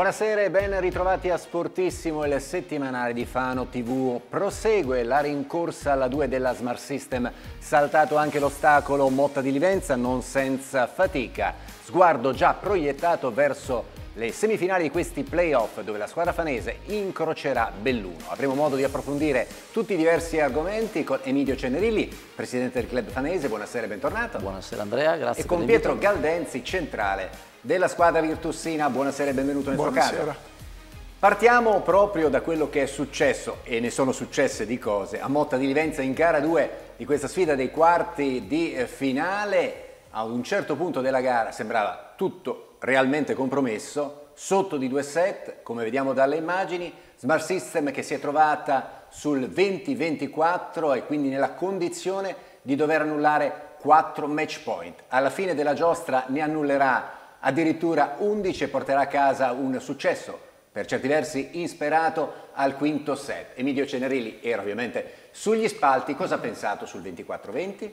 Buonasera e ben ritrovati a Sportissimo, il settimanale di Fano TV. Prosegue la rincorsa alla 2 della Smart System, saltato anche l'ostacolo Motta di Livenza, non senza fatica. Sguardo già proiettato verso le semifinali di questi playoff dove la squadra fanese incrocerà Belluno. Avremo modo di approfondire tutti i diversi argomenti con Emilio Cenerilli, presidente del club fanese, buonasera e bentornato. Buonasera Andrea, grazie. E con Pietro Galdenzi, centrale della squadra virtussina. Buonasera e benvenuto nel Buonasera. tuo caso. Partiamo proprio da quello che è successo, e ne sono successe di cose, a Motta di Livenza in gara 2 di questa sfida dei quarti di finale. Ad un certo punto della gara sembrava tutto realmente compromesso, sotto di due set, come vediamo dalle immagini, Smart System che si è trovata sul 20-24 e quindi nella condizione di dover annullare 4 match point. Alla fine della giostra ne annullerà addirittura 11 porterà a casa un successo per certi versi insperato al quinto set. Emilio Cenerilli era ovviamente sugli spalti, cosa ha pensato sul 24-20?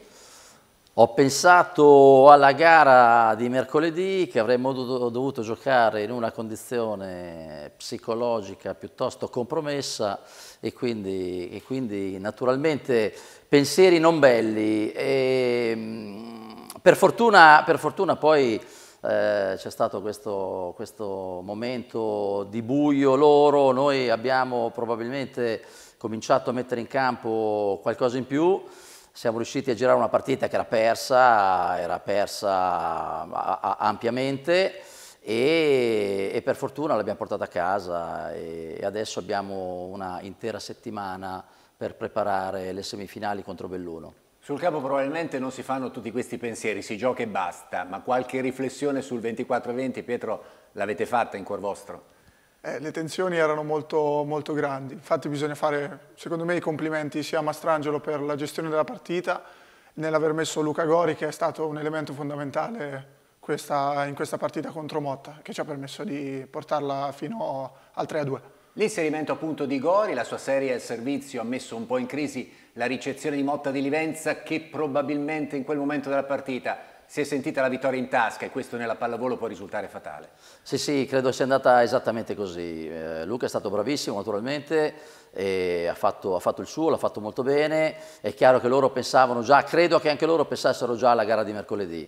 Ho pensato alla gara di mercoledì che avremmo dovuto giocare in una condizione psicologica piuttosto compromessa e quindi, e quindi naturalmente pensieri non belli. E, ehm, per, fortuna, per fortuna poi eh, c'è stato questo, questo momento di buio loro, noi abbiamo probabilmente cominciato a mettere in campo qualcosa in più, siamo riusciti a girare una partita che era persa, era persa ampiamente e, e per fortuna l'abbiamo portata a casa e, adesso abbiamo una intera settimana per preparare le semifinali contro Belluno. Sul campo probabilmente non si fanno tutti questi pensieri, si gioca e basta, ma qualche riflessione sul 24-20, Pietro, l'avete fatta in cuor vostro? Eh, le tensioni erano molto, molto grandi, infatti bisogna fare, secondo me, i complimenti sia a Mastrangelo per la gestione della partita, nell'aver messo Luca Gori, che è stato un elemento fondamentale questa, in questa partita contro Motta, che ci ha permesso di portarla fino al 3-2. L'inserimento appunto di Gori, la sua serie al servizio ha messo un po' in crisi la ricezione di Motta di Livenza che probabilmente in quel momento della partita si è sentita la vittoria in tasca e questo nella pallavolo può risultare fatale. Sì, sì, credo sia andata esattamente così. Eh, Luca è stato bravissimo naturalmente, ha fatto, ha, fatto, il suo, l'ha fatto molto bene. È chiaro che loro pensavano già, credo che anche loro pensassero già alla gara di mercoledì.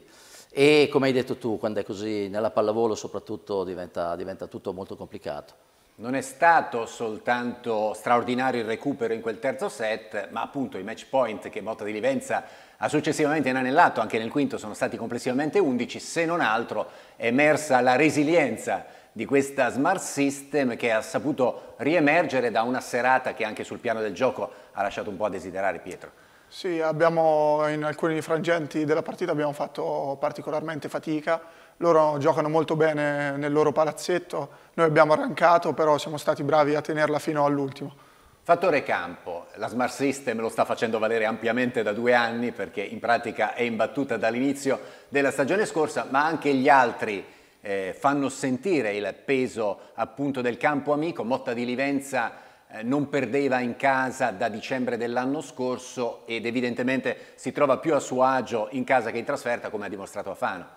E come hai detto tu, quando è così, nella pallavolo soprattutto diventa, diventa tutto molto complicato. Non è stato soltanto straordinario il recupero in quel terzo set, ma appunto i match point che Motta di Livenza ha successivamente inanellato, anche nel quinto sono stati complessivamente 11, se non altro è emersa la resilienza di questa Smart System che ha saputo riemergere da una serata che anche sul piano del gioco ha lasciato un po' a desiderare Pietro. Sì, abbiamo, in alcuni frangenti della partita abbiamo fatto particolarmente fatica, loro giocano molto bene nel loro palazzetto, noi abbiamo arrancato, però siamo stati bravi a tenerla fino all'ultimo. Fattore campo, la Smart System lo sta facendo valere ampiamente da due anni perché in pratica è imbattuta dall'inizio della stagione scorsa, ma anche gli altri eh, fanno sentire il peso appunto del campo amico. Motta di Livenza eh, non perdeva in casa da dicembre dell'anno scorso ed evidentemente si trova più a suo agio in casa che in trasferta come ha dimostrato a Fano.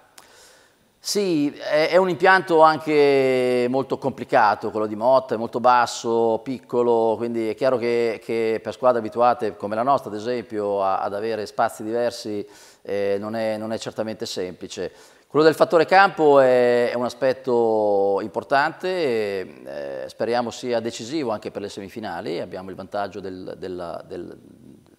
Sì, è un impianto anche molto complicato, quello di Motta, è molto basso, piccolo, quindi è chiaro che, che per squadre abituate come la nostra, ad esempio, a, ad avere spazi diversi eh, non, è, non, è, certamente semplice. Quello del fattore campo è, è un aspetto importante, e, eh, speriamo sia decisivo anche per le semifinali, abbiamo il vantaggio del, della, del,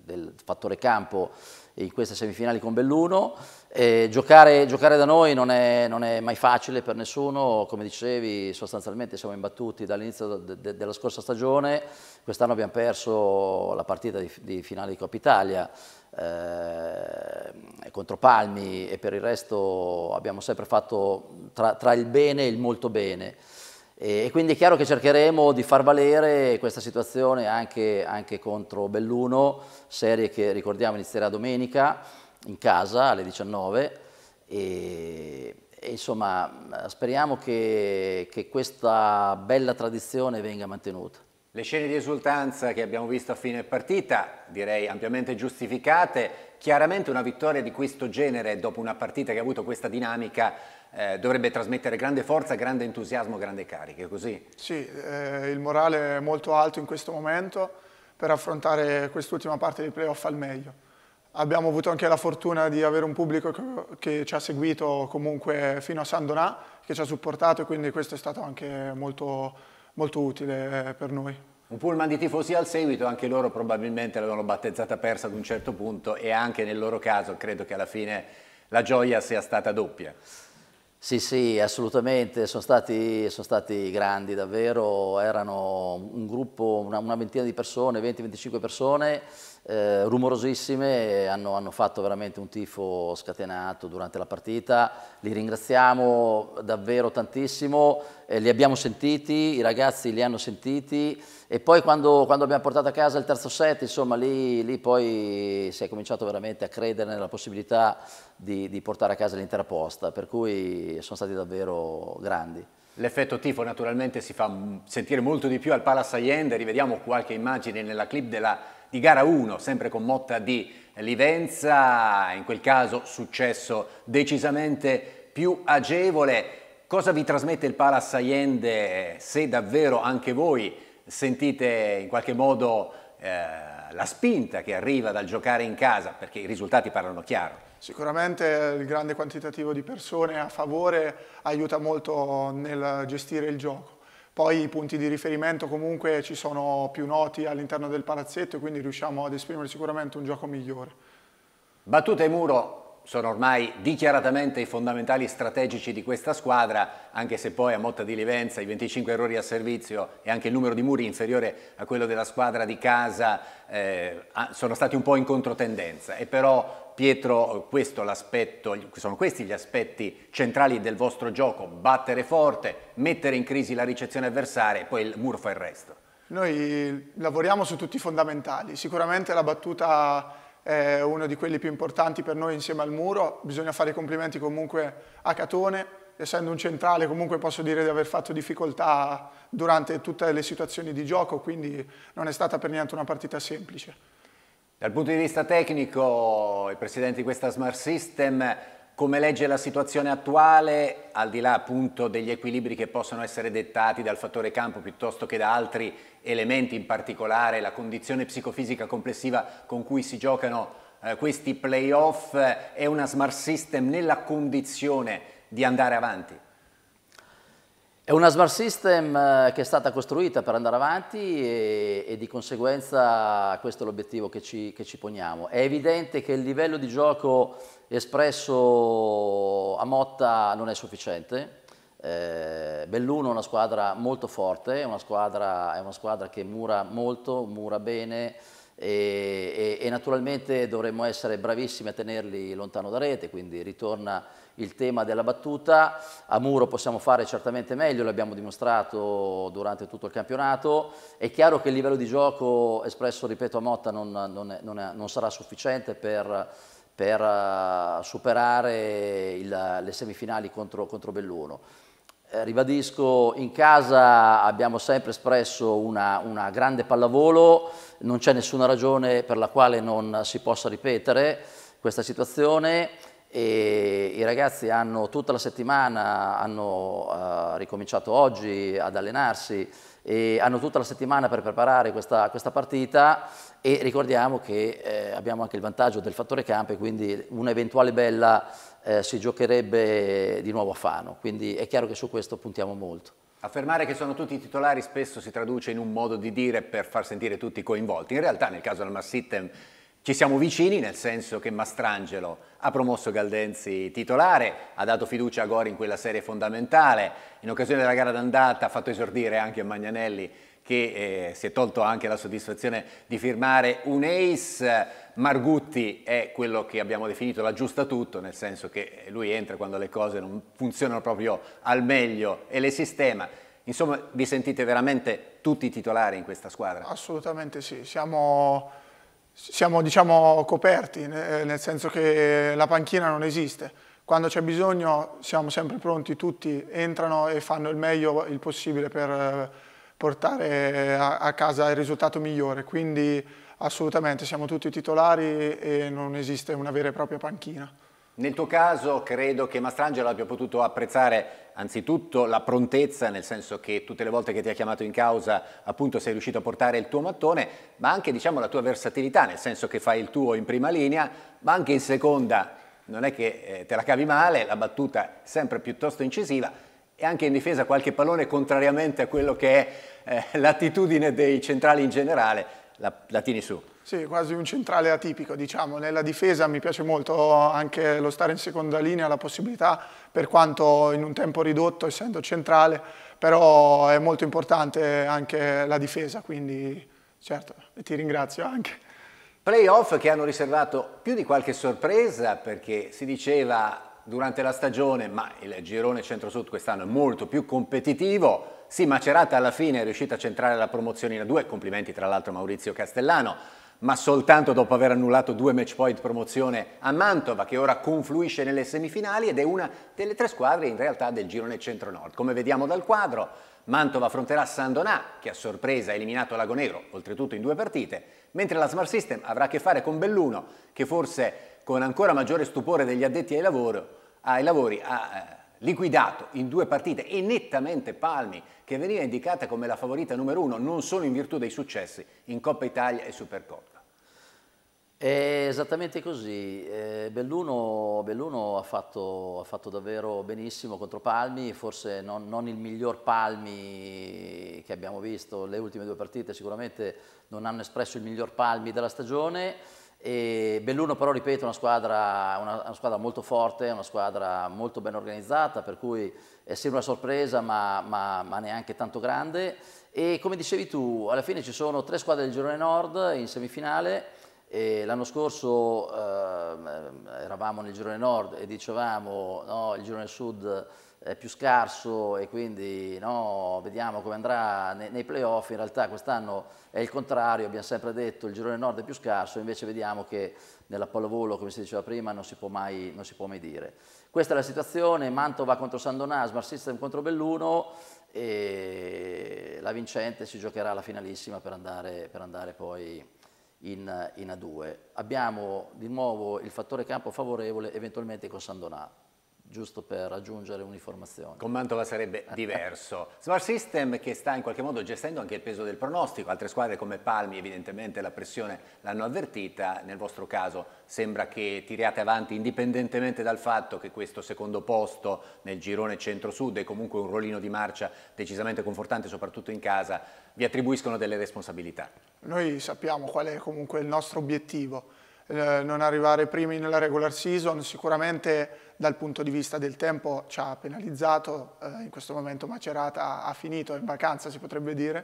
del fattore campo in queste semifinali con Belluno, eh, giocare, giocare, da noi non è, non è, mai facile per nessuno, come dicevi sostanzialmente siamo imbattuti dall'inizio de, de, della scorsa stagione, quest'anno abbiamo perso la partita di, di finale di Coppa Italia eh, contro Palmi e per il resto abbiamo sempre fatto tra, tra il bene e il molto bene. E, e quindi è chiaro che cercheremo di far valere questa situazione anche, anche contro Belluno, serie che ricordiamo inizierà domenica in casa alle 19 e, e insomma speriamo che, che questa bella tradizione venga mantenuta. Le scene di esultanza che abbiamo visto a fine partita, direi ampiamente giustificate, chiaramente una vittoria di questo genere dopo una partita che ha avuto questa dinamica eh, dovrebbe trasmettere grande forza, grande entusiasmo, grande cariche, così? Sì, eh, il morale è molto alto in questo momento per affrontare quest'ultima parte dei playoff al meglio abbiamo avuto anche la fortuna di avere un pubblico che ci ha seguito comunque fino a San Donà, che ci ha supportato e quindi questo è stato anche molto, molto utile eh, per noi. Un pullman di tifosi al seguito, anche loro probabilmente l'avevano battezzata persa ad un certo punto e anche nel loro caso credo che alla fine la gioia sia stata doppia. Sì, sì, assolutamente, sono stati, sono stati grandi davvero, erano un gruppo, una, una ventina di persone, 20-25 persone eh, rumorosissime, hanno, hanno, fatto veramente un tifo scatenato durante la partita, li ringraziamo davvero tantissimo, eh, li abbiamo sentiti, i ragazzi li hanno sentiti e poi quando, quando abbiamo portato a casa il terzo set, insomma lì, lì, poi si è cominciato veramente a credere nella possibilità di, di portare a casa l'intera posta, per cui sono stati davvero grandi. L'effetto tifo naturalmente si fa sentire molto di più al Palace Allende, rivediamo qualche immagine nella clip della di gara 1, sempre con Motta di Livenza, in quel caso successo decisamente più agevole. Cosa vi trasmette il Palace Allende se davvero anche voi sentite in qualche modo eh, la spinta che arriva dal giocare in casa? Perché i risultati parlano chiaro. Sicuramente eh, il grande quantitativo di persone a favore aiuta molto nel gestire il gioco. Poi i punti di riferimento comunque ci sono più noti all'interno del palazzetto e quindi riusciamo ad esprimere sicuramente un gioco migliore. Battute e muro sono ormai dichiaratamente i fondamentali strategici di questa squadra, anche se poi a Motta di Livenza i 25 errori a servizio e anche il numero di muri inferiore a quello della squadra di casa eh, sono stati un po' in controtendenza e però Pietro, sono questi gli aspetti centrali del vostro gioco, battere forte, mettere in crisi la ricezione avversaria e poi il muro fa il resto. Noi lavoriamo su tutti i fondamentali, sicuramente la battuta è uno di quelli più importanti per noi insieme al muro, bisogna fare i complimenti comunque a Catone, essendo un centrale comunque posso dire di aver fatto difficoltà durante tutte le situazioni di gioco, quindi non è stata per niente una partita semplice. Dal punto di vista tecnico, il presidente di questa Smart System come legge la situazione attuale, al di là appunto degli equilibri che possono essere dettati dal fattore campo piuttosto che da altri elementi, in particolare la condizione psicofisica complessiva con cui si giocano eh, questi playoff, eh, è una smart system nella condizione di andare avanti? È una smart system eh, che è stata costruita per andare avanti e, e di conseguenza questo è l'obiettivo che, che ci, poniamo. È evidente che il livello di gioco espresso a Motta non è sufficiente. Eh, Belluno è una squadra molto forte, è una squadra, è una squadra che mura molto, mura bene, e, e, e, naturalmente dovremmo essere bravissimi a tenerli lontano da rete, quindi ritorna il tema della battuta, a muro possiamo fare certamente meglio, l'abbiamo dimostrato durante tutto il campionato, è chiaro che il livello di gioco espresso, ripeto, a Motta non, non, è, non, è, non sarà sufficiente per, per eh, superare il, le semifinali contro, contro Belluno. Eh, ribadisco, in casa abbiamo sempre espresso una, una grande pallavolo, non c'è nessuna ragione per la quale non si possa ripetere questa situazione, e i ragazzi hanno tutta la settimana, hanno uh, ricominciato oggi ad allenarsi e hanno tutta la settimana per preparare questa, questa partita e ricordiamo che eh, abbiamo anche il vantaggio del fattore campo e quindi un'eventuale bella eh, si giocherebbe di nuovo a Fano, quindi è chiaro che su questo puntiamo molto. Affermare che sono tutti titolari spesso si traduce in un modo di dire per far sentire tutti coinvolti, in realtà nel caso del Massittem ci siamo vicini nel senso che Mastrangelo ha promosso Galdenzi titolare, ha dato fiducia a Gori in quella serie fondamentale, in occasione della gara d'andata ha fatto esordire anche Magnanelli che eh, si è tolto anche la soddisfazione di firmare un ace. Margutti è quello che abbiamo definito l'aggiusta tutto, nel senso che lui entra quando le cose non funzionano proprio al meglio e le sistema. Insomma, vi sentite veramente tutti titolari in questa squadra? Assolutamente sì, siamo siamo diciamo, coperti, eh, nel senso che la panchina non esiste. Quando c'è bisogno siamo sempre pronti, tutti entrano e fanno il meglio il possibile per eh, portare eh, a casa il risultato migliore. Quindi assolutamente siamo tutti titolari e non esiste una vera e propria panchina. Nel tuo caso credo che Mastrangelo abbia potuto apprezzare anzitutto la prontezza, nel senso che tutte le volte che ti ha chiamato in causa appunto sei riuscito a portare il tuo mattone, ma anche diciamo la tua versatilità, nel senso che fai il tuo in prima linea, ma anche in seconda non è che eh, te la cavi male, la battuta sempre piuttosto incisiva e anche in difesa qualche pallone contrariamente a quello che è eh, l'attitudine dei centrali in generale, la, la tieni su. Sì, quasi un centrale atipico, diciamo. Nella difesa mi piace molto anche lo stare in seconda linea, la possibilità, per quanto in un tempo ridotto, essendo centrale, però è molto importante anche la difesa, quindi certo, e ti ringrazio anche. Playoff che hanno riservato più di qualche sorpresa, perché si diceva durante la stagione, ma il girone centro-sud quest'anno è molto più competitivo, sì, Macerata alla fine è riuscita a centrare la promozione in A2, complimenti tra l'altro Maurizio Castellano, ma soltanto dopo aver annullato due match point promozione a Mantova, che ora confluisce nelle semifinali ed è una delle tre squadre in realtà del girone centro-nord. Come vediamo dal quadro, Mantova affronterà Sandonà, che a sorpresa ha eliminato Lagonegro, oltretutto in due partite, mentre la Smart System avrà a che fare con Belluno, che forse con ancora maggiore stupore degli addetti ai, lavoro, ai lavori ha eh, liquidato in due partite e nettamente Palmi, che veniva indicata come la favorita numero uno non solo in virtù dei successi in Coppa Italia e Supercoppa. È esattamente così, eh, Belluno, Belluno ha, fatto, ha, fatto, davvero benissimo contro Palmi, forse non, non, il miglior Palmi che abbiamo visto, le ultime due partite sicuramente non hanno espresso il miglior Palmi della stagione, e Belluno però ripeto è una squadra, una, una squadra molto forte, una squadra molto ben organizzata, per cui è sempre una sorpresa ma, ma, ma neanche tanto grande e come dicevi tu alla fine ci sono tre squadre del girone nord in semifinale, l'anno scorso eh, eravamo nel girone nord e dicevamo no, il girone sud è più scarso e quindi no, vediamo come andrà nei, nei playoff, in realtà quest'anno è il contrario, abbiamo sempre detto il girone nord è più scarso, invece vediamo che nella pallavolo, come si diceva prima, non si può mai, si può mai dire. Questa è la situazione, Mantova contro Sandonà, Smart System contro Belluno e la vincente si giocherà la finalissima per andare, per andare poi in, in A2. Abbiamo di nuovo il fattore campo favorevole eventualmente con Sandonà giusto per raggiungere uniformazione. Con Mantova sarebbe diverso. Smart System che sta in qualche modo gestendo anche il peso del pronostico, altre squadre come Palmi evidentemente la pressione l'hanno avvertita, nel vostro caso sembra che tiriate avanti indipendentemente dal fatto che questo secondo posto nel girone centro-sud è comunque un rollino di marcia decisamente confortante soprattutto in casa, vi attribuiscono delle responsabilità. Noi sappiamo qual è comunque il nostro obiettivo, eh, non arrivare primi nella regular season sicuramente dal punto di vista del tempo ci ha penalizzato, eh, in questo momento Macerata ha finito in vacanza si potrebbe dire,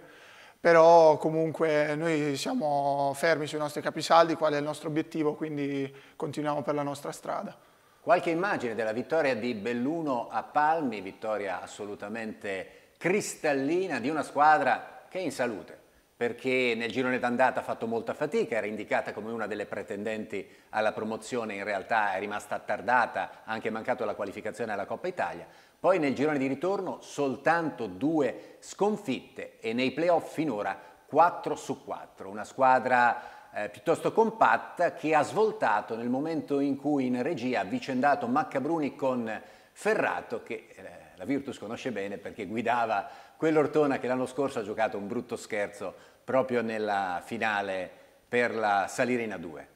però comunque noi siamo fermi sui nostri capisaldi, qual è il nostro obiettivo, quindi continuiamo per la nostra strada. Qualche immagine della vittoria di Belluno a Palmi, vittoria assolutamente cristallina di una squadra che è in salute perché nel girone d'andata ha fatto molta fatica, era indicata come una delle pretendenti alla promozione, in realtà è rimasta attardata, ha anche mancato la qualificazione alla Coppa Italia. Poi nel girone di ritorno soltanto due sconfitte e nei playoff finora 4 su 4, una squadra eh, piuttosto compatta che ha svoltato nel momento in cui in regia ha avvicendato Maccabruni con Ferrato che eh, la Virtus conosce bene perché guidava quell'Ortona che l'anno scorso ha giocato un brutto scherzo proprio nella finale per la Salirina 2.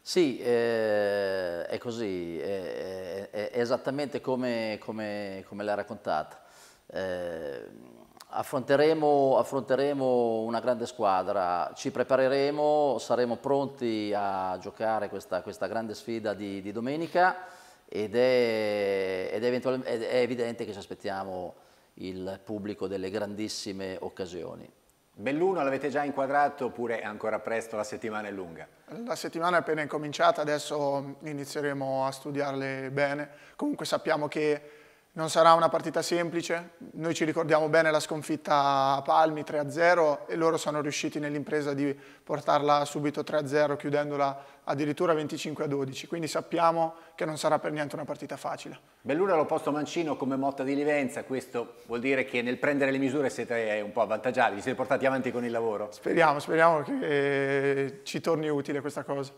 Sì, eh, è così, è, è, è esattamente come, come, come l'ha raccontata. Eh, affronteremo, affronteremo, una grande squadra, ci prepareremo, saremo pronti a giocare questa, questa grande sfida di, di domenica ed, è, ed è evidente che ci aspettiamo il pubblico delle grandissime occasioni. Belluno l'avete già inquadrato oppure è ancora presto, la settimana è lunga? La settimana è appena incominciata, adesso inizieremo a studiarle bene. Comunque sappiamo che non sarà una partita semplice, noi ci ricordiamo bene la sconfitta a Palmi 3-0 e loro sono riusciti nell'impresa di portarla subito 3-0 chiudendola addirittura 25-12, quindi sappiamo che non sarà per niente una partita facile. Bellura posto Mancino come motta di Livenza, questo vuol dire che nel prendere le misure siete un po' avvantaggiati, vi siete portati avanti con il lavoro? Speriamo, speriamo che ci torni utile questa cosa.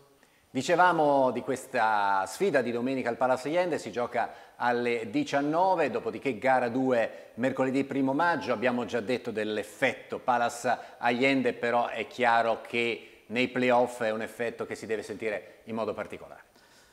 Dicevamo di questa sfida di domenica al Palazzo Allende, si gioca alle 19, dopodiché gara 2 mercoledì 1 maggio, abbiamo già detto dell'effetto Palace Allende, però è chiaro che nei playoff è un effetto che si deve sentire in modo particolare.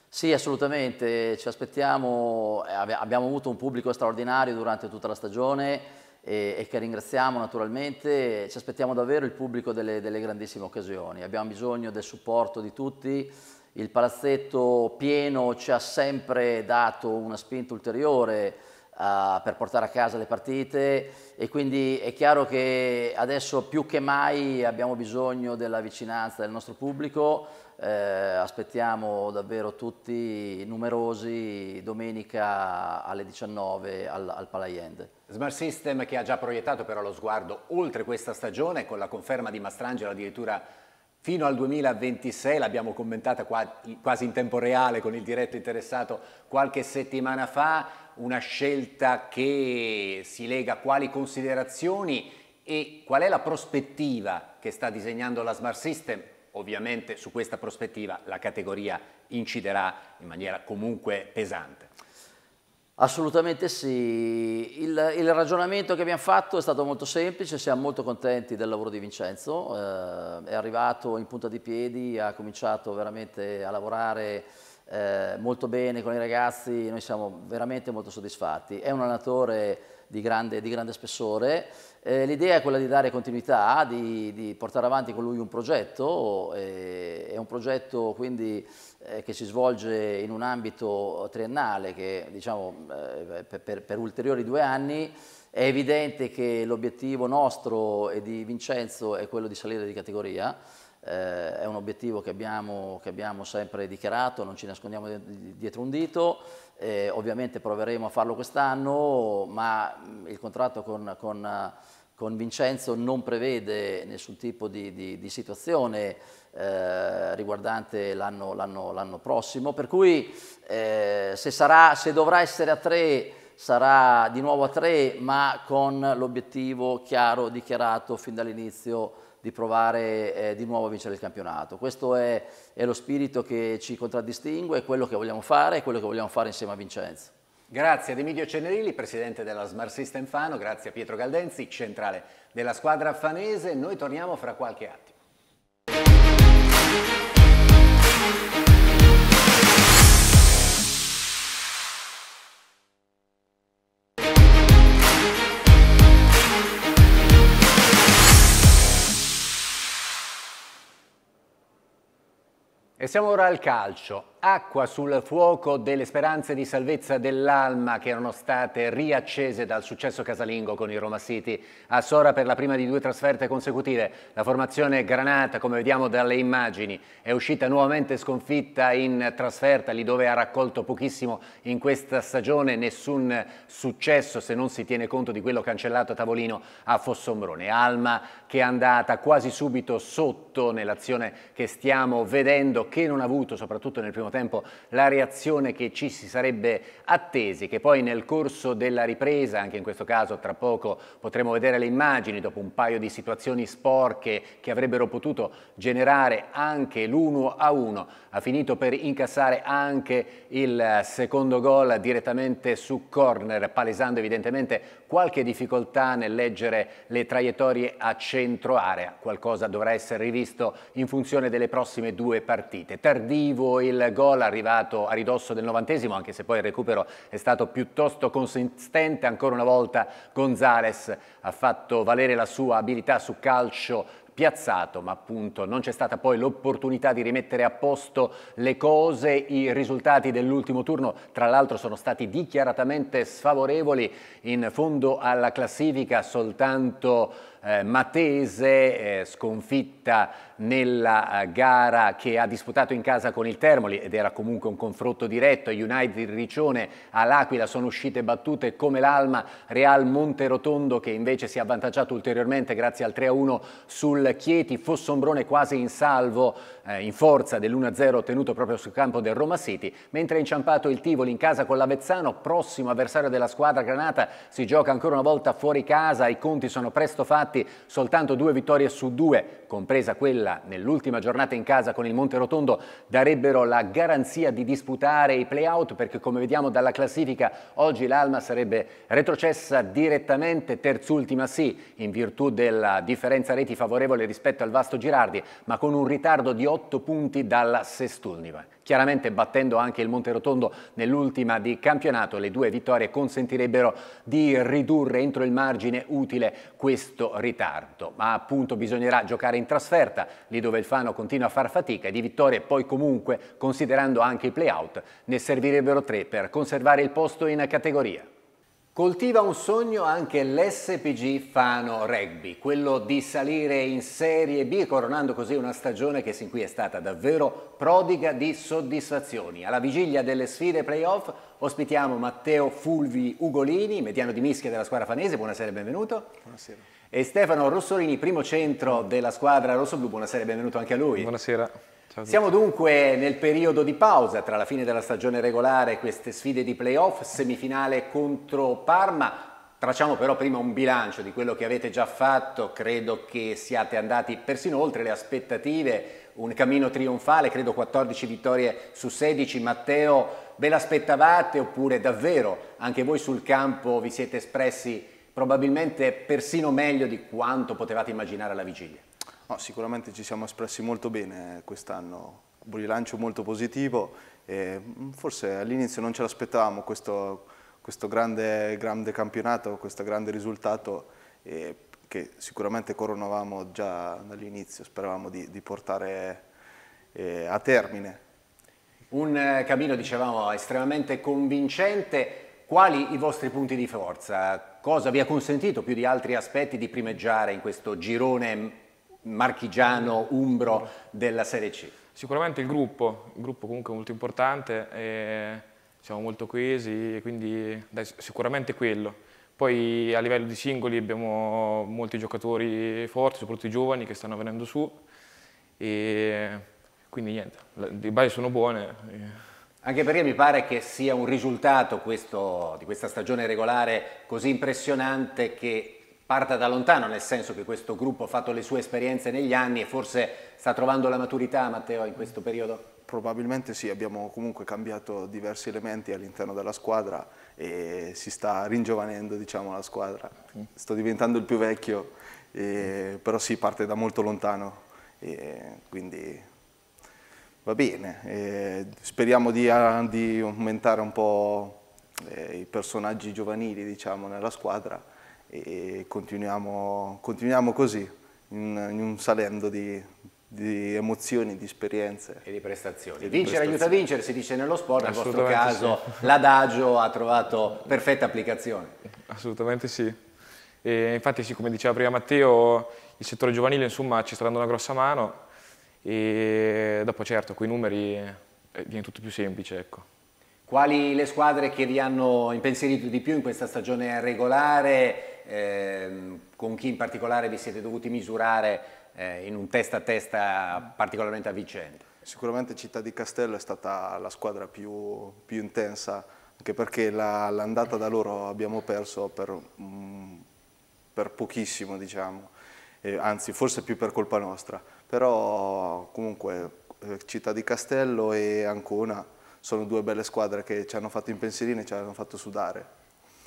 Sì, assolutamente, ci aspettiamo, eh, abbiamo avuto un pubblico straordinario durante tutta la stagione, e, e che ringraziamo naturalmente, ci aspettiamo davvero il pubblico delle, delle grandissime occasioni, abbiamo bisogno del supporto di tutti, il palazzetto pieno ci ha sempre dato una spinta ulteriore uh, per portare a casa le partite e quindi è chiaro che adesso più che mai abbiamo bisogno della vicinanza del nostro pubblico, eh, aspettiamo davvero tutti numerosi domenica alle 19 al, al Palaiende. Smart System che ha già proiettato però lo sguardo oltre questa stagione con la conferma di Mastrangelo addirittura fino al 2026, l'abbiamo commentata quasi in tempo reale con il diretto interessato qualche settimana fa, una scelta che si lega a quali considerazioni e qual è la prospettiva che sta disegnando la Smart System. Ovviamente su questa prospettiva la categoria inciderà in maniera comunque pesante. Assolutamente sì, il, il, ragionamento che abbiamo fatto è stato molto semplice, siamo molto contenti del lavoro di Vincenzo, eh, è arrivato in punta di piedi, ha cominciato veramente a lavorare eh, molto bene con i ragazzi, noi siamo veramente molto soddisfatti, è un allenatore di grande, di grande spessore, eh, l'idea è quella di dare continuità, di, di, portare avanti con lui un progetto, è un progetto quindi eh, che si svolge in un ambito triennale che diciamo, eh, per, per, ulteriori due anni, è evidente che l'obiettivo nostro e di Vincenzo è quello di salire di categoria, eh, è un obiettivo che abbiamo, che abbiamo, sempre dichiarato, non ci nascondiamo dietro un dito, eh, ovviamente proveremo a farlo quest'anno, ma mm, il contratto con, con con Vincenzo non prevede nessun tipo di, di, di situazione eh, riguardante l'anno prossimo, per cui eh, se, sarà, se dovrà essere a tre sarà di nuovo a tre, ma con l'obiettivo chiaro dichiarato fin dall'inizio di provare eh, di nuovo a vincere il campionato. Questo è, è, lo spirito che ci contraddistingue, è quello che vogliamo fare, è quello che vogliamo fare insieme a Vincenzo. Grazie ad Emilio Cenerilli, presidente della Smart System Fano, grazie a Pietro Galdenzi, centrale della squadra fanese. Noi torniamo fra qualche attimo. E siamo ora al calcio acqua sul fuoco delle speranze di salvezza dell'Alma che erano state riaccese dal successo casalingo con il Roma City a Sora per la prima di due trasferte consecutive. La formazione granata, come vediamo dalle immagini, è uscita nuovamente sconfitta in trasferta, lì dove ha raccolto pochissimo in questa stagione, nessun successo se non si tiene conto di quello cancellato a tavolino a Fossombrone. Alma che è andata quasi subito sotto nell'azione che stiamo vedendo, che non ha avuto soprattutto nel primo tempo tempo la reazione che ci si sarebbe attesi, che poi nel corso della ripresa, anche in questo caso tra poco potremo vedere le immagini dopo un paio di situazioni sporche che avrebbero potuto generare anche l'1 a 1, ha finito per incassare anche il secondo gol direttamente su corner, palesando evidentemente qualche difficoltà nel leggere le traiettorie a centro area, qualcosa dovrà essere rivisto in funzione delle prossime due partite. Tardivo il gol arrivato a ridosso del novantesimo, anche se poi il recupero è stato piuttosto consistente, ancora una volta Gonzales ha fatto valere la sua abilità su calcio piazzato, ma appunto non c'è stata poi l'opportunità di rimettere a posto le cose. I risultati dell'ultimo turno, tra l'altro, sono stati dichiaratamente sfavorevoli. In fondo alla classifica soltanto eh, Matese eh, sconfitta nella eh, gara che ha disputato in casa con il Termoli ed era comunque un confronto diretto, United Riccione all'Aquila sono uscite battute come l'Alma, Real Monterotondo che invece si è avvantaggiato ulteriormente grazie al 3-1 sul Chieti, Fossombrone quasi in salvo eh, in forza dell'1-0 ottenuto proprio sul campo del Roma City, mentre è inciampato il Tivoli in casa con l'Avezzano, prossimo avversario della squadra Granata, si gioca ancora una volta fuori casa, i conti sono presto fatti infatti soltanto due vittorie su due, compresa quella nell'ultima giornata in casa con il Monte Rotondo, darebbero la garanzia di disputare i play-out perché come vediamo dalla classifica oggi l'Alma sarebbe retrocessa direttamente, terzultima sì, in virtù della differenza reti favorevole rispetto al Vasto Girardi, ma con un ritardo di otto punti dalla Sestulniva. Chiaramente battendo anche il Monterotondo nell'ultima di campionato, le due vittorie consentirebbero di ridurre entro il margine utile questo ritardo. Ma appunto bisognerà giocare in trasferta, lì dove il Fano continua a far fatica e di vittorie poi comunque, considerando anche i play-out, ne servirebbero tre per conservare il posto in categoria. Coltiva un sogno anche l'SPG Fano Rugby, quello di salire in Serie B, coronando così una stagione che sin qui è stata davvero prodiga di soddisfazioni. Alla vigilia delle sfide playoff ospitiamo Matteo Fulvi Ugolini, mediano di mischia della squadra fanese, buonasera e benvenuto. Buonasera. E Stefano Rossolini, primo centro della squadra rossoblù, buonasera e benvenuto anche a lui. Buonasera. Siamo dunque nel periodo di pausa tra la fine della stagione regolare e queste sfide di playoff, semifinale contro Parma. Tracciamo però prima un bilancio di quello che avete già fatto, credo che siate andati persino oltre le aspettative, un cammino trionfale, credo 14 vittorie su 16. Matteo, ve l'aspettavate oppure davvero anche voi sul campo vi siete espressi probabilmente persino meglio di quanto potevate immaginare alla vigilia? No, sicuramente ci siamo espressi molto bene quest'anno, un rilancio molto positivo e mm, forse all'inizio non ce l'aspettavamo questo, questo grande, grande, campionato, questo grande risultato eh, che sicuramente coronavamo già dall'inizio, speravamo di, di portare eh, a termine. Un eh, cammino, dicevamo, estremamente convincente. Quali i vostri punti di forza? Cosa vi ha consentito più di altri aspetti di primeggiare in questo girone marchigiano, umbro della Serie C? Sicuramente il gruppo, il gruppo comunque è molto importante, siamo molto coesi quindi dai, sicuramente quello. Poi a livello di singoli abbiamo molti giocatori forti, soprattutto i giovani che stanno venendo su e quindi niente, le basi sono buone. Anche perché mi pare che sia un risultato questo, di questa stagione regolare così impressionante che parta da lontano, nel senso che questo gruppo ha fatto le sue esperienze negli anni e forse sta trovando la maturità, Matteo, in questo periodo? Probabilmente sì, abbiamo comunque cambiato diversi elementi all'interno della squadra e si sta ringiovanendo diciamo, la squadra. Mm. Sto diventando il più vecchio, eh, però sì, parte da molto lontano, eh, quindi va bene. Eh, speriamo di, ah, di, aumentare un po' eh, i personaggi giovanili diciamo, nella squadra e continuiamo, continuiamo così, in, in, un salendo di, di, emozioni, di esperienze. E di prestazioni. E di vincere prestazioni. aiuta a vincere, si dice nello sport, nel vostro caso sì. l'adagio ha trovato perfetta applicazione. Assolutamente sì. E infatti sì, come diceva prima Matteo, il settore giovanile insomma, ci sta dando una grossa mano e dopo certo con i numeri eh, viene tutto più semplice. Ecco. Quali le squadre che vi hanno impensierito di più in questa stagione regolare Ehm, con chi in particolare vi siete dovuti misurare eh, in un testa a testa particolarmente avvicente? Sicuramente Città di Castello è stata la squadra più, più intensa, anche perché l'andata la, da loro abbiamo perso per, mm, per pochissimo, diciamo, eh, anzi forse più per colpa nostra, però comunque eh, Città di Castello e Ancona sono due belle squadre che ci hanno fatto in impensierire e ci hanno fatto sudare.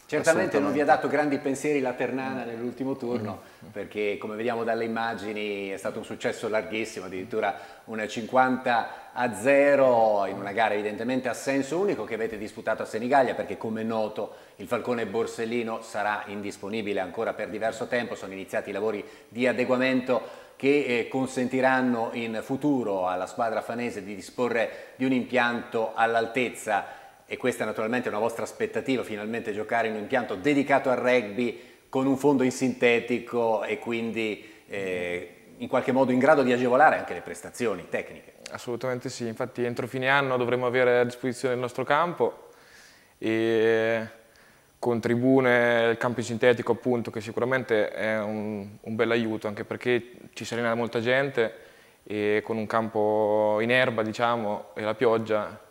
Certamente non vi ha dato grandi pensieri la Ternana nell'ultimo turno, mm perché come vediamo dalle immagini è stato un successo larghissimo, addirittura una 50 a 0 in una gara evidentemente a senso unico che avete disputato a Senigallia, perché come noto il Falcone Borsellino sarà indisponibile ancora per diverso tempo, sono iniziati i lavori di adeguamento che eh, consentiranno in futuro alla squadra fanese di disporre di un impianto all'altezza e questa è naturalmente una vostra aspettativa, finalmente giocare in un impianto dedicato al rugby con un fondo in sintetico e quindi eh, in qualche modo in grado di agevolare anche le prestazioni tecniche. Assolutamente sì, infatti entro fine anno dovremo avere a disposizione il nostro campo e con tribune, il campo in sintetico appunto che sicuramente è un, un bel aiuto anche perché ci serena molta gente e con un campo in erba diciamo e la pioggia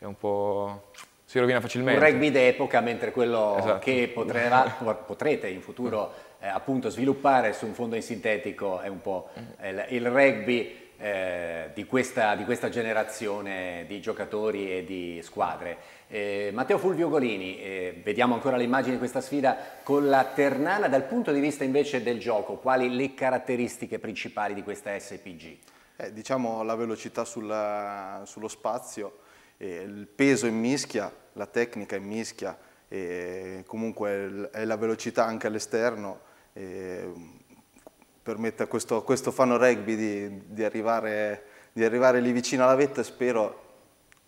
è un po'... si rovina facilmente. Un rugby d'epoca, mentre quello esatto. che potrera, potrete in futuro eh, appunto sviluppare su un fondo in sintetico è un po' il, mm-hmm. eh, il rugby eh, di, questa, di, questa, generazione di giocatori e di squadre. Eh, Matteo Fulvio Golini, eh, vediamo ancora le immagini di questa sfida con la Ternana, dal punto di vista invece del gioco, quali le caratteristiche principali di questa SPG? Eh, diciamo la velocità sulla, sullo spazio, eh, il peso in mischia, la tecnica in mischia, e eh, comunque è la velocità anche all'esterno eh, permette a questo, questo fano rugby di, di, arrivare, di, arrivare, lì vicino alla vetta e spero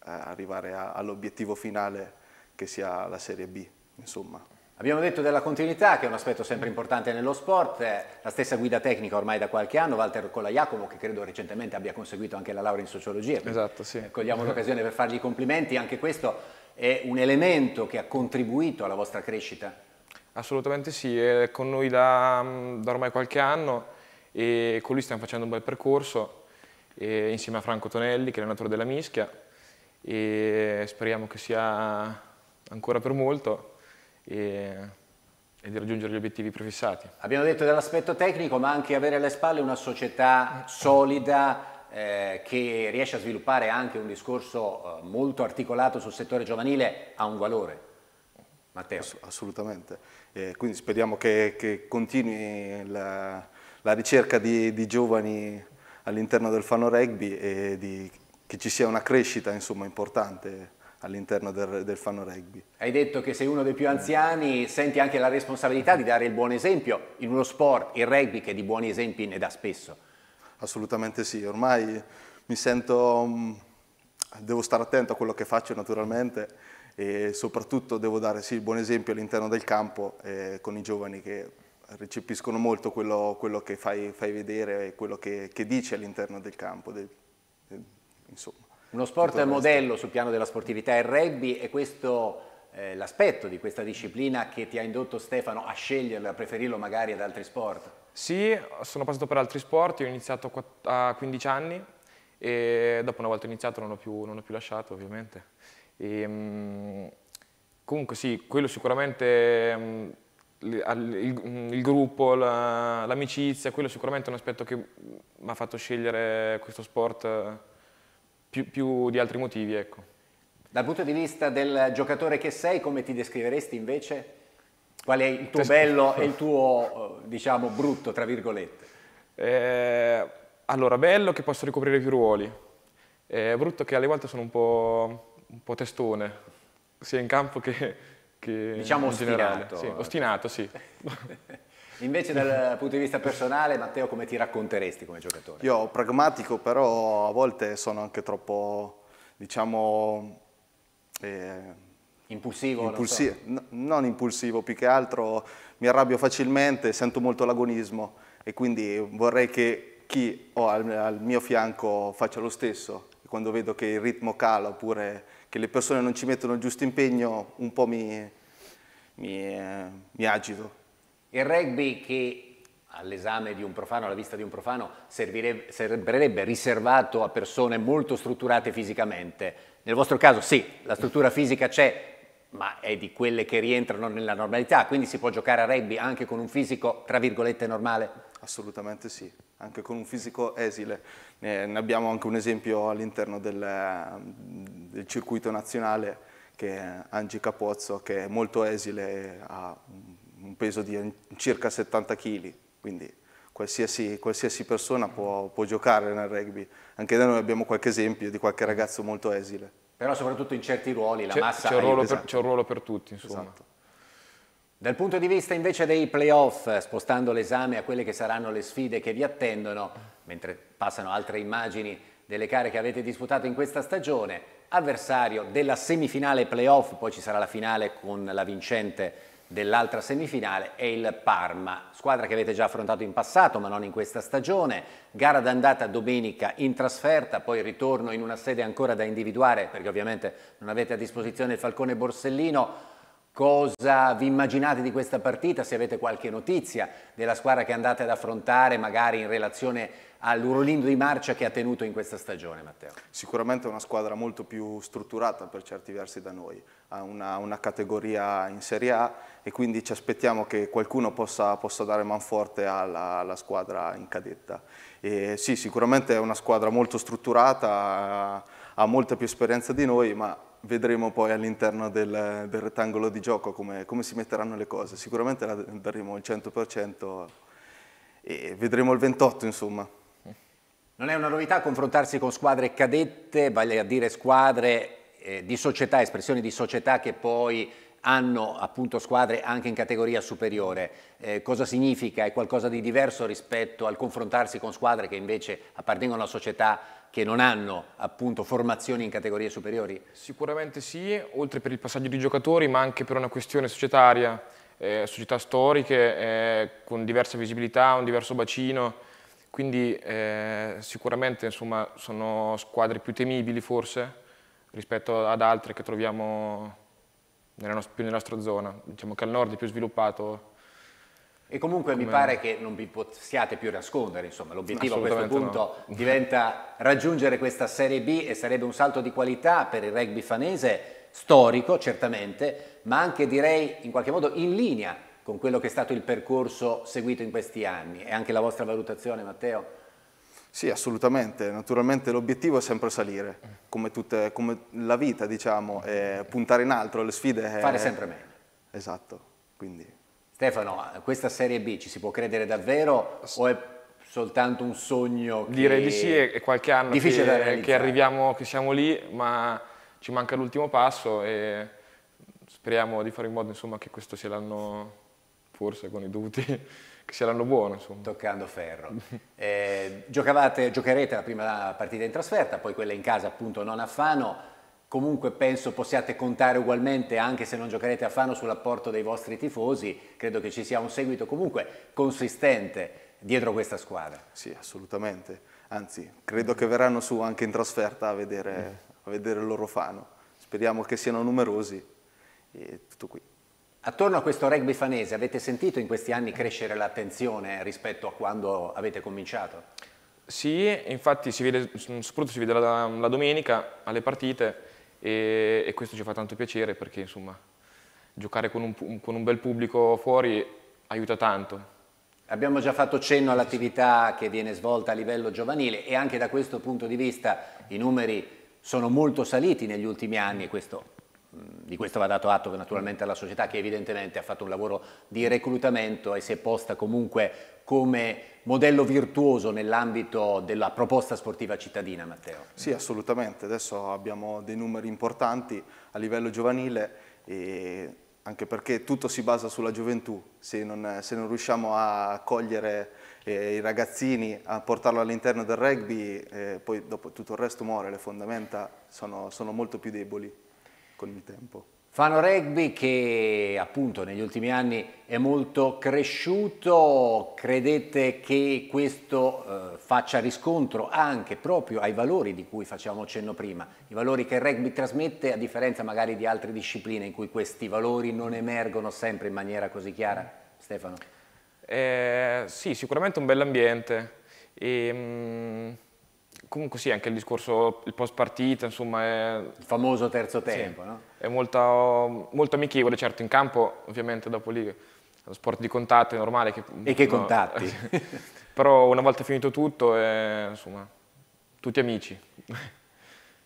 eh, arrivare all'obiettivo finale che sia la Serie B. Insomma. Abbiamo detto della continuità, che è un aspetto sempre importante nello sport, eh, la stessa guida tecnica ormai da qualche anno, Walter Colaiacomo, che credo recentemente abbia conseguito anche la laurea in sociologia. Esatto, sì. Cogliamo l'occasione per fargli i complimenti, anche questo è un elemento che ha contribuito alla vostra crescita? Assolutamente sì, è con noi da, da ormai qualche anno e con lui stiamo facendo un bel percorso insieme a Franco Tonelli, che è allenatore della Mischia, e speriamo che sia ancora per molto e, e di raggiungere gli obiettivi prefissati. Abbiamo detto dell'aspetto tecnico, ma anche avere alle spalle una società solida, eh, che riesce a sviluppare anche un discorso eh, molto articolato sul settore giovanile ha un valore. Matteo. Ass assolutamente, eh, quindi speriamo che, che continui la, la, ricerca di, di giovani all'interno del Fano Rugby e di, che ci sia una crescita insomma, importante all'interno del, del, Fanno Rugby. Hai detto che sei uno dei più anziani, senti anche la responsabilità di dare il buon esempio in uno sport, il rugby, che di buoni esempi ne dà spesso. Assolutamente sì, ormai mi sento, mm, devo stare attento a quello che faccio naturalmente e soprattutto devo dare sì, il buon esempio all'interno del campo eh, con i giovani che recepiscono molto quello, quello che fai, fai, vedere e quello che, che dici all'interno del campo. De, de, insomma. Uno sport modello sul piano della sportività è il rugby e questo eh, l'aspetto di questa disciplina che ti ha indotto Stefano a sceglierla, a preferirlo magari ad altri sport? Sì, sono passato per altri sport, io ho iniziato a 15 anni e dopo una volta iniziato non ho più, non ho più lasciato ovviamente. E, ehm, comunque sì, quello sicuramente mm, il, il, mm, il, gruppo, l'amicizia, la, quello sicuramente è un aspetto che mi ha fatto scegliere questo sport più, più di altri motivi. Ecco. Dal punto di vista del giocatore che sei, come ti descriveresti invece? Qual è il tuo bello e il tuo, eh, diciamo, brutto, tra virgolette? Eh, allora, bello che posso ricoprire più ruoli. Eh, brutto che alle volte sono un po', un po testone, sia in campo che, che diciamo in generale. Diciamo sì, ostinato, sì. Eh. Invece dal punto di vista personale, Matteo, come ti racconteresti come giocatore? Io pragmatico, però a volte sono anche troppo, diciamo... Eh, impulsivo? Impulsi so. no, non impulsivo, più che altro mi arrabbio facilmente, sento molto l'agonismo e quindi vorrei che chi ho al, al mio fianco faccia lo stesso. quando vedo che il ritmo cala oppure che le persone non ci mettono il giusto impegno, un po' mi, mi, eh, mi agito. Il rugby che all'esame di un profano, alla vista di un profano, sembrerebbe riservato a persone molto strutturate fisicamente. Nel vostro caso sì, la struttura fisica c'è, ma è di quelle che rientrano nella normalità, quindi si può giocare a rugby anche con un fisico, tra virgolette, normale? Assolutamente sì, anche con un fisico esile. Eh, ne abbiamo anche un esempio all'interno del, del circuito nazionale, che è Angi Capozzo, che è molto esile, ha un un peso di circa 70 kg, quindi qualsiasi, qualsiasi persona può, può giocare nel rugby. Anche da noi abbiamo qualche esempio di qualche ragazzo molto esile però soprattutto in certi ruoli la massa c'è un, c'è un, ruolo per tutti insomma esatto. Dal punto di vista invece dei playoff, spostando l'esame a quelle che saranno le sfide che vi attendono, mentre passano altre immagini delle gare che avete disputato in questa stagione, avversario della semifinale playoff, poi ci sarà la finale con la vincente dell'altra semifinale è il Parma, squadra che avete già affrontato in passato ma non in questa stagione, gara d'andata domenica in trasferta, poi ritorno in una sede ancora da individuare perché ovviamente non avete a disposizione il Falcone Borsellino, cosa vi immaginate di questa partita, se avete qualche notizia della squadra che andate ad affrontare magari in relazione all'Urolindo di marcia che ha tenuto in questa stagione Matteo. Sicuramente è una squadra molto più strutturata per certi versi da noi, ha una, una categoria in Serie A e quindi ci aspettiamo che qualcuno possa, possa dare manforte alla, alla squadra in cadetta. E sì, sicuramente è una squadra molto strutturata, ha molta più esperienza di noi, ma vedremo poi all'interno del, del, rettangolo di gioco come, come, si metteranno le cose. Sicuramente la daremo il 100% e vedremo il 28% insomma. Non è una novità confrontarsi con squadre cadette, vale a dire squadre eh, di società, espressioni di società che poi hanno appunto squadre anche in categoria superiore. Eh, cosa significa? È qualcosa di diverso rispetto al confrontarsi con squadre che invece appartengono a società che non hanno appunto formazioni in categorie superiori? Sicuramente sì, oltre per il passaggio di giocatori, ma anche per una questione societaria, eh, società storiche eh, con diversa visibilità, un diverso bacino, quindi eh, sicuramente insomma, sono squadre più temibili forse rispetto ad altre che troviamo nella più nella nostra zona, diciamo che al nord è più sviluppato e comunque Come... mi pare che non vi possiate più nascondere, insomma, l'obiettivo a questo punto no. diventa raggiungere questa Serie B e sarebbe un salto di qualità per il rugby fanese, storico certamente, ma anche direi in qualche modo in linea con quello che è stato il percorso seguito in questi anni. E anche la vostra valutazione, Matteo? Sì, assolutamente. Naturalmente l'obiettivo è sempre salire, come, tutte, come la vita, diciamo, puntare in altro, le sfide. Fare è... sempre meglio. Esatto, quindi... Stefano, questa Serie B ci si può credere davvero o è soltanto un sogno? Che... Direi di sì, è qualche anno che, che, arriviamo, che siamo lì, ma ci manca l'ultimo passo e speriamo di fare in modo insomma, che questo sia l'anno, forse con i dovuti, che sia l'anno buono. Insomma. Toccando ferro. Eh, giocherete la prima partita in trasferta, poi quella in casa appunto non a Fano comunque penso possiate contare ugualmente, anche se non giocherete a Fano, sull'apporto dei vostri tifosi. Credo che ci sia un seguito comunque consistente dietro questa squadra. Sì, assolutamente. Anzi, credo che verranno su anche in trasferta a vedere, a vedere il loro Fano. Speriamo che siano numerosi e tutto qui. Attorno a questo rugby fanese avete sentito in questi anni crescere l'attenzione rispetto a quando avete cominciato? Sì, infatti si vede, soprattutto si vede la, la domenica alle partite, e, e questo ci fa tanto piacere perché insomma giocare con un, con un bel pubblico fuori aiuta tanto. Abbiamo già fatto cenno all'attività che viene svolta a livello giovanile e anche da questo punto di vista i numeri sono molto saliti negli ultimi anni e questo, di questo va dato atto naturalmente alla società che evidentemente ha fatto un lavoro di reclutamento e si è posta comunque come modello virtuoso nell'ambito della proposta sportiva cittadina, Matteo. Sì, assolutamente. Adesso abbiamo dei numeri importanti a livello giovanile, anche perché tutto si basa sulla gioventù. Se non, se non riusciamo a cogliere eh, i ragazzini, a portarlo all'interno del rugby, eh, poi dopo tutto il resto muore, le fondamenta sono, sono molto più deboli con il tempo. Fano Rugby che appunto negli ultimi anni è molto cresciuto, credete che questo eh, faccia riscontro anche proprio ai valori di cui facevamo cenno prima, i valori che il rugby trasmette a differenza magari di altre discipline in cui questi valori non emergono sempre in maniera così chiara? Stefano? Eh, sì, sicuramente un bell'ambiente. E, ehm, mh comunque sì, anche il discorso, il post partita, insomma... È, il famoso terzo tempo, sì, no? È molto, molto, amichevole, certo, in campo ovviamente dopo lì lo sport di contatto è normale. Che, e che no, contatti! però una volta finito tutto, è, insomma, tutti amici.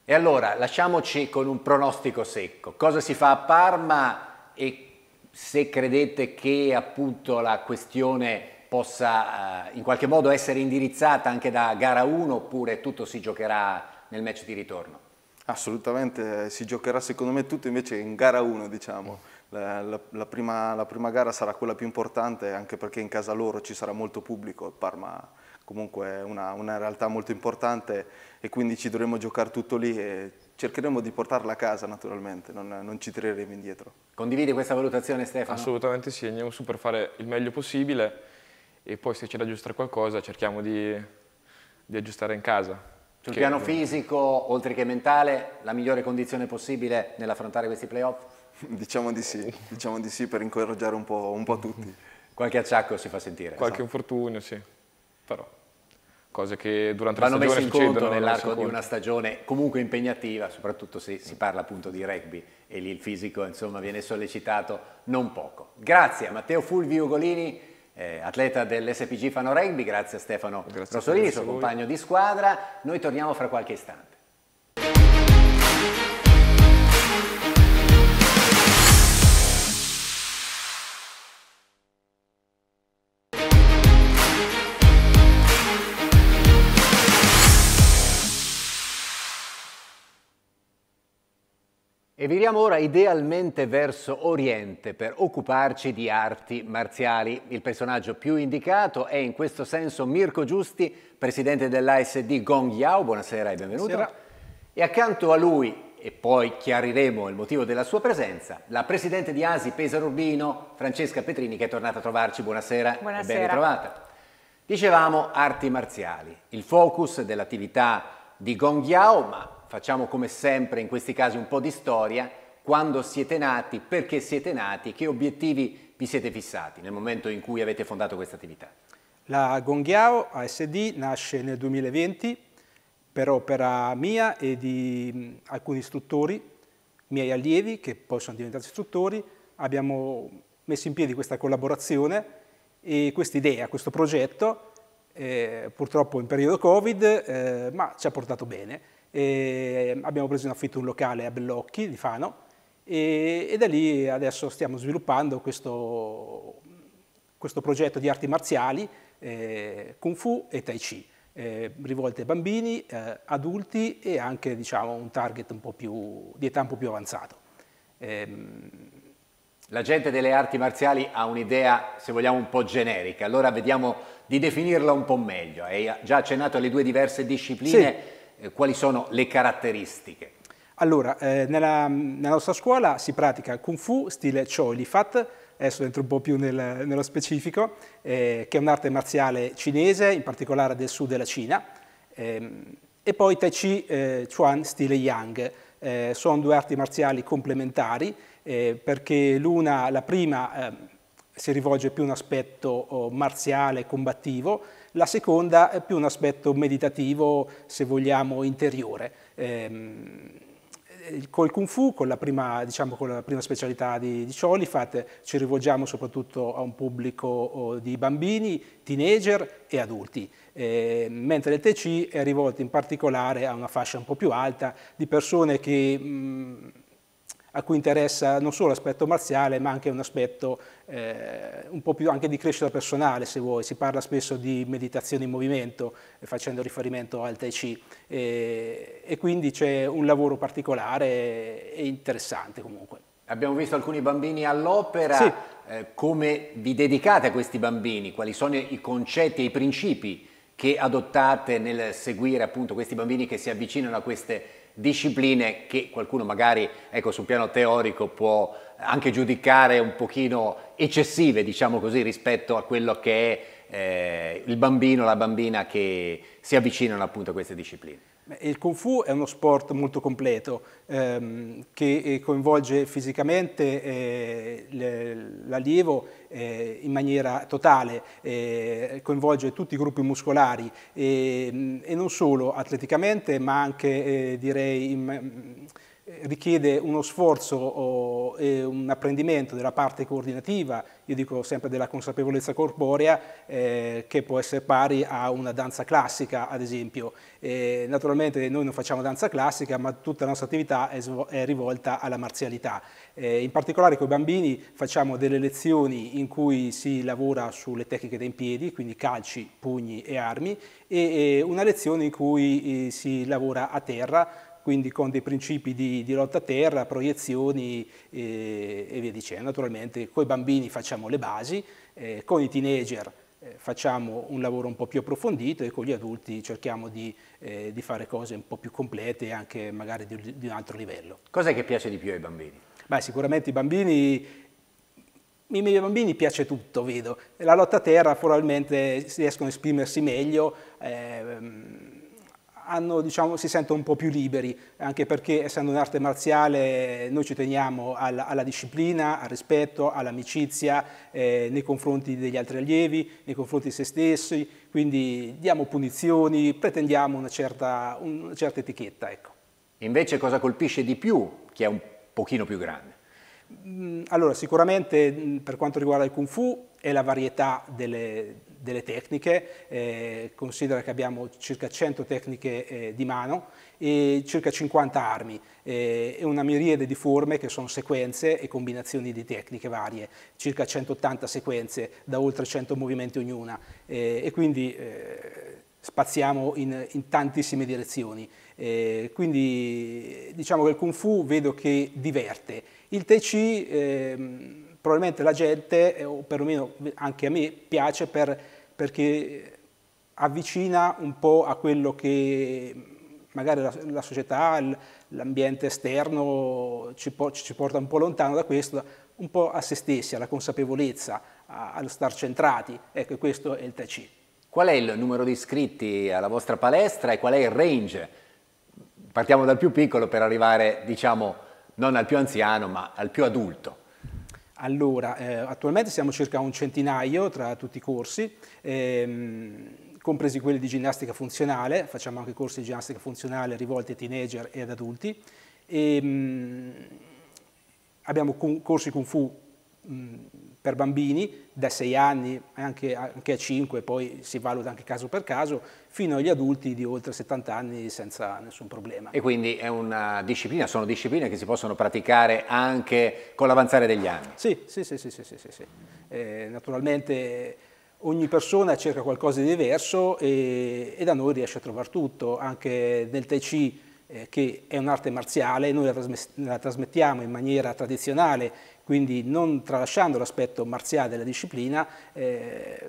E allora, lasciamoci con un pronostico secco. Cosa si fa a Parma e se credete che appunto la questione possa eh, in qualche modo essere indirizzata anche da gara 1 oppure tutto si giocherà nel match di ritorno? Assolutamente, si giocherà secondo me tutto invece in gara 1 diciamo. La, la, la, prima, la, prima, gara sarà quella più importante anche perché in casa loro ci sarà molto pubblico, Parma comunque è una, una realtà molto importante e quindi ci dovremo giocare tutto lì e cercheremo di portarla a casa naturalmente, non, non ci tireremo indietro. Condividi questa valutazione Stefano? Assolutamente sì, andiamo su per fare il meglio possibile e poi se c'è da aggiustare qualcosa cerchiamo di, di aggiustare in casa. Sul che... piano fisico, oltre che mentale, la migliore condizione possibile nell'affrontare questi playoff? Diciamo di sì, diciamo di sì per incoraggiare un po', un po tutti. Qualche acciacco si fa sentire. Qualche so. infortunio, sì, però cose che durante Vanno la stagione succedono. Vanno messi in conto nell'arco di una stagione comunque impegnativa, soprattutto se si parla appunto di rugby e lì il fisico insomma viene sollecitato non poco. Grazie a Matteo Fulvi Ugolini eh, atleta dell'SPG Fano Rugby, grazie a Stefano grazie Rosolini, suo compagno di squadra. Noi torniamo fra qualche istante. E viriamo ora idealmente verso Oriente per occuparci di arti marziali. Il personaggio più indicato è in questo senso Mirko Giusti, presidente dell'ASD Gong Yao. Buonasera e benvenuto. Buonasera. E accanto a lui, e poi chiariremo il motivo della sua presenza, la presidente di ASI Pesaro Urbino, Francesca Petrini, che è tornata a trovarci. Buonasera, Buonasera. e ben ritrovata. Dicevamo arti marziali, il focus dell'attività di Gong Yao, ma Facciamo come sempre in questi casi un po' di storia, quando siete nati, perché siete nati, che obiettivi vi siete fissati nel momento in cui avete fondato questa attività. La Gonghiao ASD nasce nel 2020 per opera mia e di mm, alcuni istruttori, miei allievi che poi sono diventati istruttori, abbiamo messo in piedi questa collaborazione e questa idea, questo progetto, eh, purtroppo in periodo Covid, eh, ma ci ha portato bene e ehm, abbiamo preso in affitto un locale a Bellocchi di Fano e, e da lì adesso stiamo sviluppando questo, questo progetto di arti marziali, eh, Kung Fu e Tai Chi, eh, rivolte a bambini, eh, adulti e anche diciamo, un target un po più, di età un po' più avanzato. Ehm, La gente delle arti marziali ha un'idea, se vogliamo, un po' generica, allora vediamo di definirla un po' meglio. Hai già accennato alle due diverse discipline. Sì eh, quali sono le caratteristiche? Allora, eh, nella, nella, nostra scuola si pratica Kung Fu stile Choi adesso entro un po' più nel, nello specifico, eh, che è un'arte marziale cinese, in particolare del sud della Cina, ehm, e poi Tai Chi eh, Chuan stile Yang. Eh, sono due arti marziali complementari perché l'una, la prima, ehm, si rivolge più a un aspetto oh, marziale, combattivo, la seconda è più un aspetto meditativo, se vogliamo, interiore. Eh, col Kung Fu, con la prima, diciamo, con la prima specialità di, di Cholifat, ci rivolgiamo soprattutto a un pubblico di bambini, teenager e adulti, eh, mentre il TC è rivolto in particolare a una fascia un po' più alta di persone che... Mh, mm, a cui interessa non solo l'aspetto marziale ma anche un aspetto eh, un po' più anche di crescita personale se vuoi, si parla spesso di meditazione in movimento eh, facendo riferimento al Tai Chi e, e quindi c'è un lavoro particolare e interessante comunque. Abbiamo visto alcuni bambini all'opera, sì. eh, come vi dedicate a questi bambini, quali sono i concetti e i principi che adottate nel seguire appunto questi bambini che si avvicinano a queste discipline che qualcuno magari ecco, sul piano teorico può anche giudicare un pochino eccessive, diciamo così, rispetto a quello che è eh, il bambino la bambina che si avvicinano appunto a queste discipline. Il Kung Fu è uno sport molto completo ehm, che eh, coinvolge fisicamente eh, l'allievo eh, in maniera totale, eh, coinvolge tutti i gruppi muscolari ehm, e non solo atleticamente ma anche eh, direi in, eh, richiede uno sforzo e un apprendimento della parte coordinativa, io dico sempre della consapevolezza corporea, eh, che può essere pari a una danza classica, ad esempio. Eh, naturalmente noi non facciamo danza classica, ma tutta la nostra attività è, è rivolta alla marzialità. Eh, in particolare con i bambini facciamo delle lezioni in cui si lavora sulle tecniche dei piedi, quindi calci, pugni e armi, e, e una lezione in cui eh, si lavora a terra, quindi con dei principi di, di lotta a terra, proiezioni e, e via dicendo. Naturalmente con i bambini facciamo le basi, eh, con i teenager eh, facciamo un lavoro un po' più approfondito e con gli adulti cerchiamo di, eh, di fare cose un po' più complete e anche magari di, di, un altro livello. Cos'è che piace di più ai bambini? Beh, sicuramente i bambini... I miei bambini piace tutto, vedo. La lotta a terra probabilmente riescono a esprimersi meglio, eh, hanno, diciamo, si sentono un po' più liberi, anche perché essendo un'arte marziale noi ci teniamo alla, alla disciplina, al rispetto, all'amicizia eh, nei confronti degli altri allievi, nei confronti di se stessi, quindi diamo punizioni, pretendiamo una certa, una certa etichetta. Ecco. Invece cosa colpisce di più chi è un pochino più grande? Mm, allora, sicuramente mm, per quanto riguarda il Kung Fu è la varietà delle, delle tecniche, eh, considera che abbiamo circa 100 tecniche eh, di mano e circa 50 armi eh, e una miriade di forme che sono sequenze e combinazioni di tecniche varie, circa 180 sequenze da oltre 100 movimenti ognuna eh, e quindi eh, spaziamo in, in, tantissime direzioni. Eh, quindi diciamo che il Kung Fu vedo che diverte. Il Tai Chi ehm, probabilmente la gente, eh, o perlomeno anche a me, piace per, perché avvicina un po' a quello che magari la, la società, l'ambiente esterno ci, po ci, porta un po' lontano da questo, un po' a se stessi, alla consapevolezza, allo star centrati. Ecco, questo è il Tai Chi. Qual è il numero di iscritti alla vostra palestra e qual è il range? Partiamo dal più piccolo per arrivare, diciamo, non al più anziano, ma al più adulto. Allora, eh, attualmente siamo circa un centinaio tra tutti i corsi, ehm, compresi quelli di ginnastica funzionale, facciamo anche corsi di ginnastica funzionale rivolti ai teenager e ad adulti. E, ehm, abbiamo con, corsi Kung Fu mh, mm, per bambini da 6 anni anche, anche a 5, poi si valuta anche caso per caso, fino agli adulti di oltre 70 anni senza nessun problema. E quindi è una disciplina, sono discipline che si possono praticare anche con l'avanzare degli anni? Sì, sì, sì, sì, sì, sì, sì. Eh, naturalmente ogni persona cerca qualcosa di diverso e, e da noi riesce a trovare tutto, anche nel Tai Chi eh, che è un'arte marziale, noi la trasmettiamo in maniera tradizionale quindi non tralasciando l'aspetto marziale della disciplina, eh,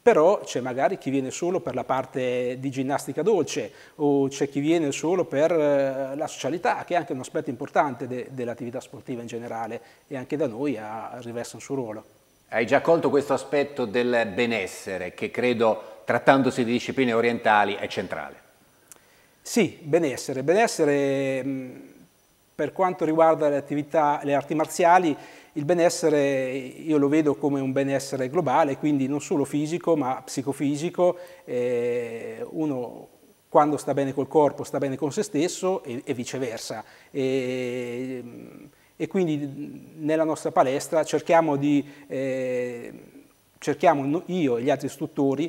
però c'è magari chi viene solo per la parte di ginnastica dolce o c'è chi viene solo per eh, la socialità, che è anche un aspetto importante de dell'attività sportiva in generale e anche da noi ha, riveste un suo ruolo. Hai già colto questo aspetto del benessere che credo, trattandosi di discipline orientali, è centrale. Sì, benessere. Benessere... Mh, mm, per quanto riguarda le attività, le arti marziali, il benessere io lo vedo come un benessere globale, quindi non solo fisico ma psicofisico, eh, uno quando sta bene col corpo sta bene con se stesso e, e viceversa. E, e, quindi nella nostra palestra cerchiamo di, eh, cerchiamo io e gli altri istruttori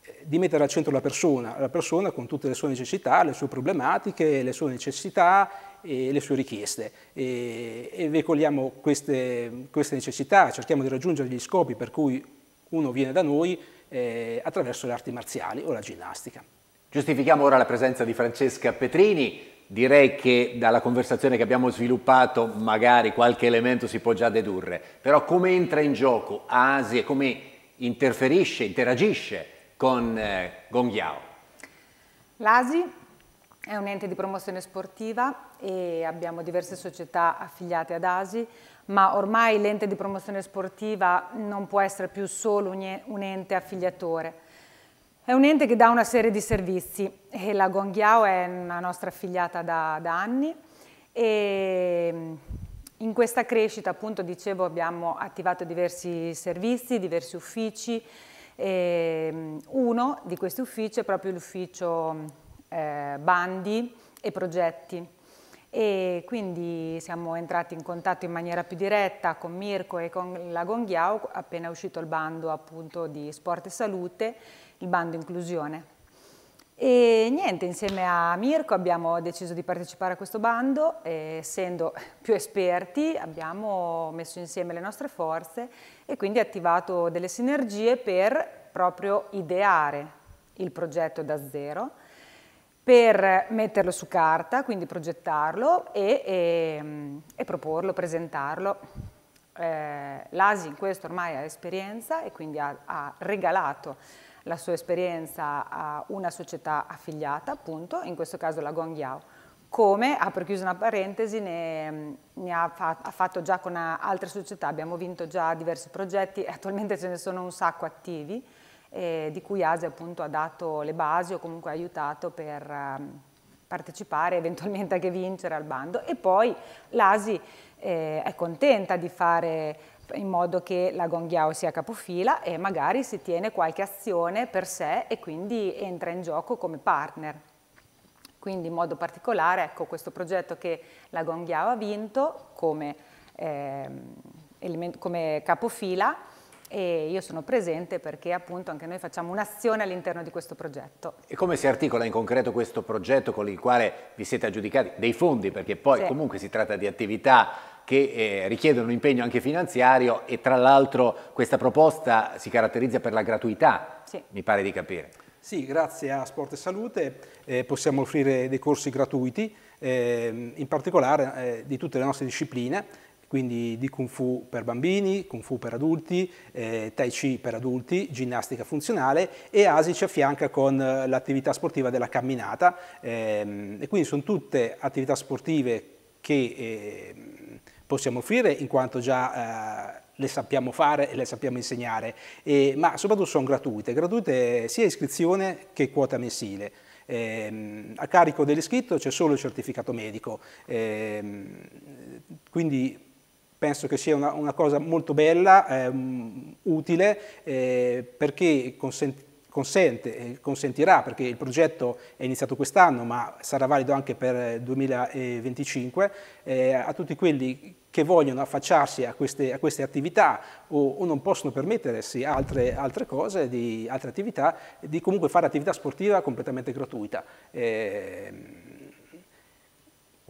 eh, di mettere al centro la persona, la persona con tutte le sue necessità, le sue problematiche, le sue necessità e le sue richieste e, e veicoliamo queste, queste, necessità, cerchiamo di raggiungere gli scopi per cui uno viene da noi eh, attraverso le arti marziali o la ginnastica. Giustifichiamo ora la presenza di Francesca Petrini, direi che dalla conversazione che abbiamo sviluppato magari qualche elemento si può già dedurre, però come entra in gioco Asi e come interferisce, interagisce con eh, Gong Yao? L'Asi è un ente di promozione sportiva e abbiamo diverse società affiliate ad ASI, ma ormai l'ente di promozione sportiva non può essere più solo un ente affiliatore. È un ente che dà una serie di servizi e la Gonghiao è una nostra affiliata da, da anni e in questa crescita, appunto, dicevo, abbiamo attivato diversi servizi, diversi uffici. uno di questi uffici è proprio l'ufficio eh, bandi e progetti e quindi siamo entrati in contatto in maniera più diretta con Mirko e con la Gonghiao appena è uscito il bando appunto di sport e salute, il bando inclusione. E niente, insieme a Mirko abbiamo deciso di partecipare a questo bando, e, essendo più esperti abbiamo messo insieme le nostre forze e quindi attivato delle sinergie per proprio ideare il progetto da zero per metterlo su carta, quindi progettarlo e, e, e proporlo, presentarlo. Eh, L'ASI in questo ormai ha esperienza e quindi ha, ha regalato la sua esperienza a una società affiliata, appunto, in questo caso la Guangyao. Come, apro chiuso una parentesi, ne, ne ha, fa, ha, fatto già con altre società, abbiamo vinto già diversi progetti, attualmente ce ne sono un sacco attivi, eh, di cui ASE appunto ha dato le basi o comunque ha aiutato per um, partecipare eventualmente anche vincere al bando e poi l'ASI eh, è contenta di fare in modo che la Gonghiao sia capofila e magari si tiene qualche azione per sé e quindi entra in gioco come partner. Quindi in modo particolare ecco questo progetto che la Gonghiao ha vinto come, eh, come capofila e io sono presente perché appunto anche noi facciamo un'azione all'interno di questo progetto. E come si articola in concreto questo progetto con il quale vi siete aggiudicati dei fondi? Perché poi sì. comunque si tratta di attività che eh, richiedono un impegno anche finanziario e tra l'altro questa proposta si caratterizza per la gratuità, sì. mi pare di capire. Sì, grazie a Sport e Salute eh, possiamo offrire dei corsi gratuiti, eh, in particolare eh, di tutte le nostre discipline quindi di Kung Fu per bambini, Kung Fu per adulti, eh, Tai Chi per adulti, ginnastica funzionale e ASI ci affianca con eh, l'attività sportiva della camminata ehm, e quindi sono tutte attività sportive che eh, possiamo offrire in quanto già eh, le sappiamo fare e le sappiamo insegnare, e, ma soprattutto sono gratuite, gratuite sia iscrizione che quota mensile. Ehm, a carico dell'iscritto c'è solo il certificato medico, ehm, quindi penso che sia una, una cosa molto bella, ehm, utile, eh, perché consente consente, eh, consentirà, perché il progetto è iniziato quest'anno ma sarà valido anche per eh, il 2025, eh, a tutti quelli che vogliono affacciarsi a queste, a queste attività o, o, non possono permettersi altre, altre cose, di, altre attività, di comunque fare attività sportiva completamente gratuita. Eh,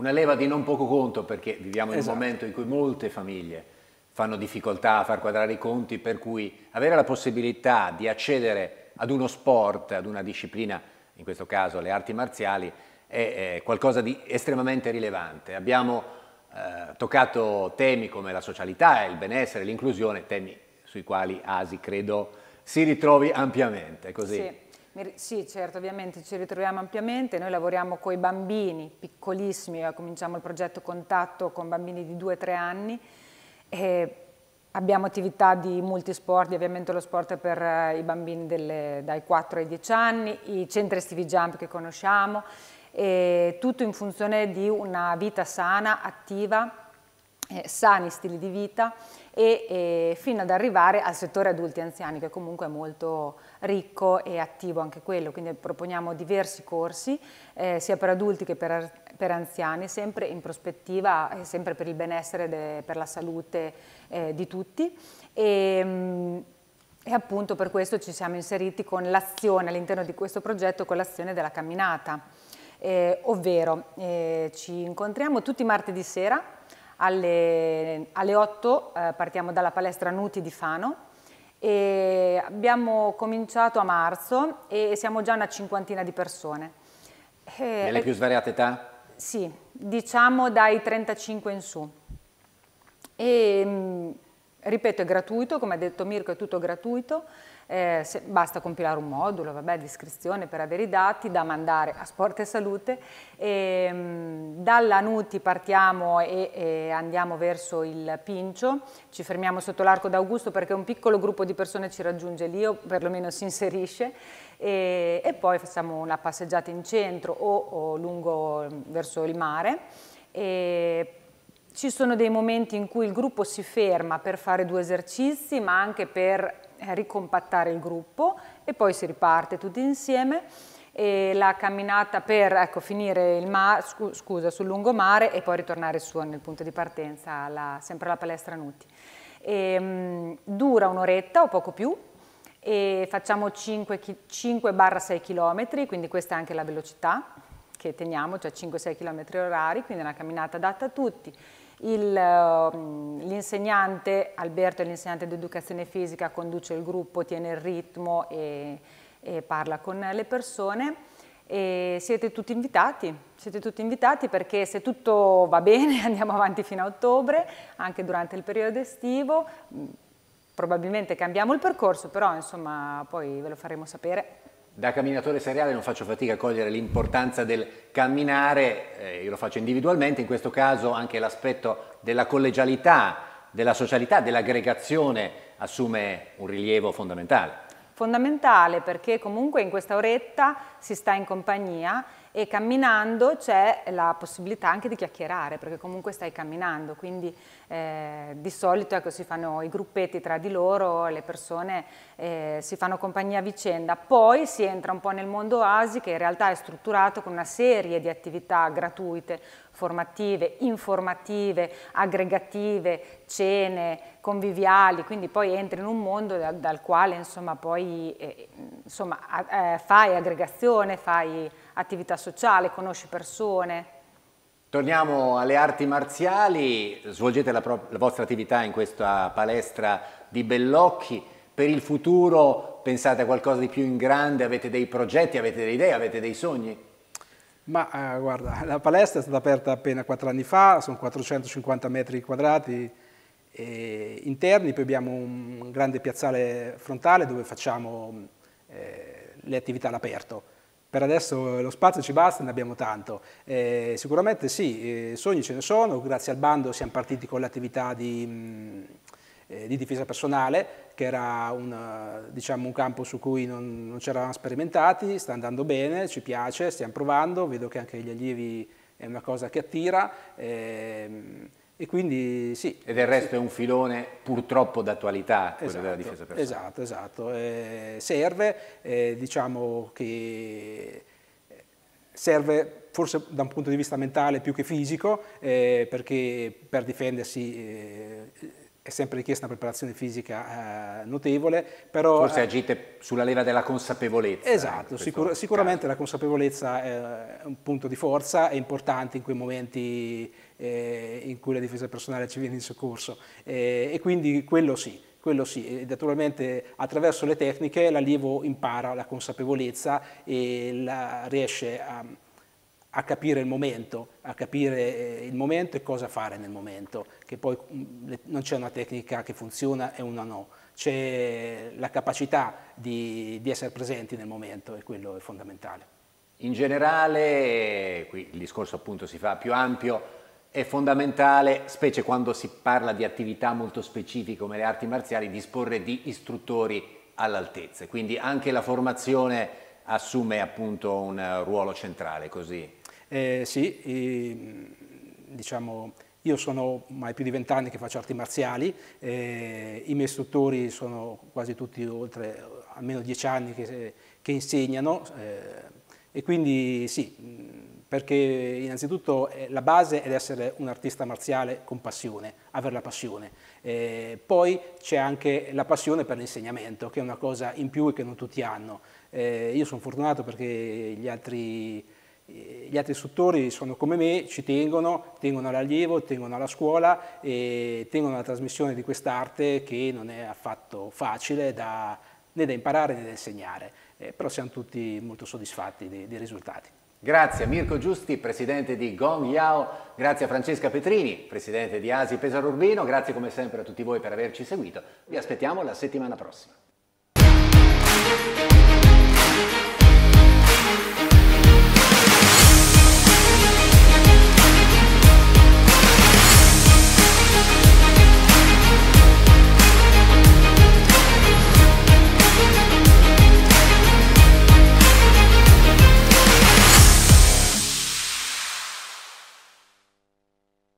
una leva di non poco conto perché viviamo esatto. in un esatto. momento in cui molte famiglie fanno difficoltà a far quadrare i conti, per cui avere la possibilità di accedere ad uno sport, ad una disciplina, in questo caso le arti marziali, è, è qualcosa di estremamente rilevante. Abbiamo eh, toccato temi come la socialità, il benessere, l'inclusione, temi sui quali Asi credo si ritrovi ampiamente. Così. Sì. Sì, certo, ovviamente ci ritroviamo ampiamente, noi lavoriamo con i bambini piccolissimi, eh, cominciamo il progetto Contatto con bambini di 2-3 anni, abbiamo attività di multisport, di avviamento dello sport per eh, i bambini delle, dai 4 ai 10 anni, i centri estivi jump che conosciamo, tutto in funzione di una vita sana, attiva, sani stili di vita e, e fino ad arrivare al settore adulti e anziani che comunque è molto ricco e attivo anche quello, quindi proponiamo diversi corsi eh, sia per adulti che per, per, anziani, sempre in prospettiva sempre per il benessere e per la salute eh, di tutti. E, ehm, mh, e appunto per questo ci siamo inseriti con l'azione all'interno di questo progetto con l'azione della camminata, eh, ovvero eh, ci incontriamo tutti i martedì sera alle, alle 8 eh, partiamo dalla palestra Nuti di Fano e abbiamo cominciato a marzo e siamo già una cinquantina di persone. E, eh, Nelle eh, più svariate età? Sì, diciamo dai 35 in su. E, mm, ripeto, è gratuito, come ha detto Mirko è tutto gratuito eh, se, basta compilare un modulo, vabbè, di per avere i dati da mandare a Sport e Salute. E, ehm, mh, dalla Nuti partiamo e, e andiamo verso il Pincio, ci fermiamo sotto l'arco d'Augusto perché un piccolo gruppo di persone ci raggiunge lì o perlomeno si inserisce e, e poi facciamo una passeggiata in centro o, o lungo verso il mare. E, ci sono dei momenti in cui il gruppo si ferma per fare due esercizi, ma anche per eh, ricompattare il gruppo e poi si riparte tutti insieme e la camminata per ecco, finire il ma- scusa, sul lungomare e poi ritornare su nel punto di partenza, alla, sempre alla palestra Nuti. E, ehm, mh, dura un'oretta o poco più e facciamo 5-6 km, quindi questa è anche la velocità che teniamo, cioè 5-6 km orari, quindi è una camminata adatta a tutti Ehm, l'insegnante, Alberto è l'insegnante di educazione fisica, conduce il gruppo, tiene il ritmo e, e parla con le persone. E siete tutti invitati, siete tutti invitati perché se tutto va bene andiamo avanti fino a ottobre, anche durante il periodo estivo, mm, probabilmente cambiamo il percorso, però insomma poi ve lo faremo sapere da camminatore seriale non faccio fatica a cogliere l'importanza del camminare, eh, io lo faccio individualmente, in questo caso anche l'aspetto della collegialità, della socialità, dell'aggregazione assume un rilievo fondamentale. Fondamentale perché comunque in questa oretta si sta in compagnia e camminando c'è la possibilità anche di chiacchierare perché comunque stai camminando, quindi eh, di solito ecco, si fanno i gruppetti tra di loro, le persone eh, si fanno compagnia a vicenda, poi si entra un po' nel mondo ASI che in realtà è strutturato con una serie di attività gratuite, formative, informative, aggregative, cene, conviviali, quindi poi entri in un mondo dal, dal quale insomma poi eh, insomma, eh, fai aggregazione, fai attività sociale, conosci persone. Torniamo alle arti marziali, svolgete la, la vostra attività in questa palestra di Bellocchi, per il futuro pensate a qualcosa di più in grande, avete dei progetti, avete delle idee, avete dei sogni? Ma eh, guarda, la palestra è stata aperta appena 4 anni fa, sono 450 metri quadrati eh, interni, poi abbiamo un grande piazzale frontale dove facciamo eh, le attività all'aperto per adesso lo spazio ci basta, ne abbiamo tanto. Eh, sicuramente sì, eh, sogni ce ne sono, grazie al bando siamo partiti con l'attività di, mm, eh, di, difesa personale, che era una, eh, diciamo, un campo su cui non, non c'eravamo sperimentati, sta andando bene, ci piace, stiamo provando, vedo che anche gli allievi è una cosa che attira. Ehm, e quindi sì. E del resto sì. è un filone purtroppo d'attualità quello esatto, della difesa personale. Esatto, esatto. Eh, serve, eh, diciamo che eh, serve forse da un punto di vista mentale più che fisico, eh, perché per difendersi eh, è sempre richiesta una preparazione fisica eh, notevole, però... Forse eh, agite sulla leva della consapevolezza. Esatto, sicur sicuramente la consapevolezza è un punto di forza, è importante in quei momenti eh, in cui la difesa personale ci viene in soccorso eh, e quindi quello sì. Quello sì, naturalmente attraverso le tecniche l'allievo impara la consapevolezza e la riesce a, a capire il momento, a capire eh, il momento e cosa fare nel momento, che poi mm, non c'è una tecnica che funziona e una no, c'è la capacità di, di, essere presenti nel momento e quello è fondamentale. In generale, qui il discorso appunto si fa più ampio, è fondamentale, specie quando si parla di attività molto specifiche come le arti marziali, disporre di istruttori all'altezza. Quindi anche la formazione assume appunto un ruolo centrale, così? Eh, sì, eh, diciamo, io sono mai più di vent'anni che faccio arti marziali, eh, i miei istruttori sono quasi tutti oltre almeno dieci anni che, che insegnano eh, e quindi sì, perché innanzitutto eh, la base è essere un artista marziale con passione, avere la passione. Eh, poi c'è anche la passione per l'insegnamento, che è una cosa in più e che non tutti hanno. Eh, io sono fortunato perché gli altri, gli altri istruttori sono come me, ci tengono, tengono all'allievo, tengono alla scuola e tengono alla trasmissione di quest'arte che non è affatto facile da, né da imparare né da insegnare. Eh, però siamo tutti molto soddisfatti dei, dei risultati. Grazie a Mirko Giusti, presidente di Gong Yao, grazie a Francesca Petrini, presidente di Asi Pesaro Urbino, grazie come sempre a tutti voi per averci seguito. Vi aspettiamo la settimana prossima.